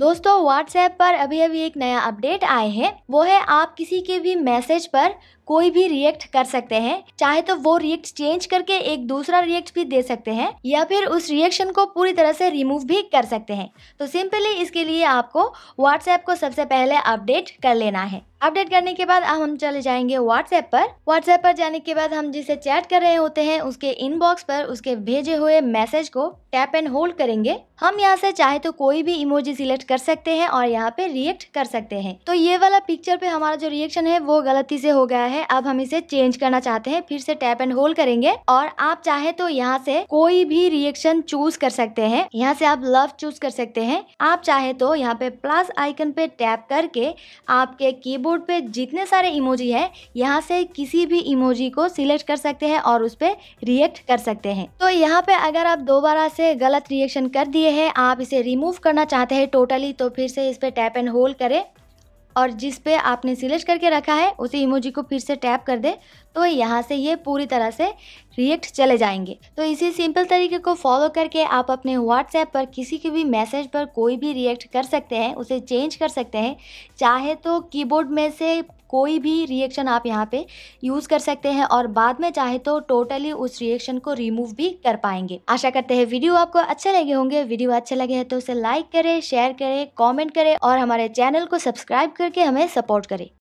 दोस्तों व्हाट्सएप पर अभी अभी एक नया अपडेट आए हैं वो है आप किसी के भी मैसेज पर कोई भी रिएक्ट कर सकते हैं चाहे तो वो रिएक्ट चेंज करके एक दूसरा रिएक्ट भी दे सकते हैं या फिर उस रिएक्शन को पूरी तरह से रिमूव भी कर सकते हैं तो सिंपली इसके लिए आपको व्हाट्सएप को सबसे पहले अपडेट कर लेना है अपडेट करने के बाद हम चले जाएंगे व्हाट्सएप पर व्हाट्सएप पर जाने के बाद हम जिसे चैट कर रहे होते हैं उसके इनबॉक्स पर उसके भेजे हुए मैसेज को टैप एंड होल्ड करेंगे हम यहाँ से चाहे तो कोई भी इमोजी सिलेक्ट कर सकते हैं और यहाँ पे रिएक्ट कर सकते हैं तो ये वाला पिक्चर पे हमारा जो रिएक्शन है वो गलती से हो गया है है अब हम इसे चेंज करना चाहते हैं फिर से टैप एंड होल्ड करेंगे और आप चाहे तो यहाँ से कोई भी रिएक्शन चूज कर सकते हैं यहाँ से आप लव चूज कर सकते हैं आप चाहे तो यहाँ पे प्लस आइकन पे टैप करके आपके कीबोर्ड पे जितने सारे इमोजी है यहाँ से किसी भी इमोजी को सिलेक्ट कर सकते हैं और उस पर रिएक्ट कर सकते हैं तो यहाँ पे अगर आप दोबारा से गलत रिएक्शन कर दिए हैं आप इसे रिमूव करना चाहते हैं टोटली तो फिर से इस पे टैप एंड होल्ड करें और जिस पे आपने सिलेक्ट करके रखा है उसी इमोजी को फिर से टैप कर दे तो यहाँ से ये पूरी तरह से रिएक्ट चले जाएंगे तो इसी सिंपल तरीके को फॉलो करके आप अपने व्हाट्सएप पर किसी के भी मैसेज पर कोई भी रिएक्ट कर सकते हैं उसे चेंज कर सकते हैं चाहे तो कीबोर्ड में से कोई भी रिएक्शन आप यहाँ पे यूज़ कर सकते हैं और बाद में चाहे तो टोटली उस रिएक्शन को रिमूव भी कर पाएंगे आशा करते हैं वीडियो आपको अच्छे लगे होंगे वीडियो अच्छे लगे हैं तो उसे लाइक करें शेयर करें कॉमेंट करें और हमारे चैनल को सब्सक्राइब करके हमें सपोर्ट करें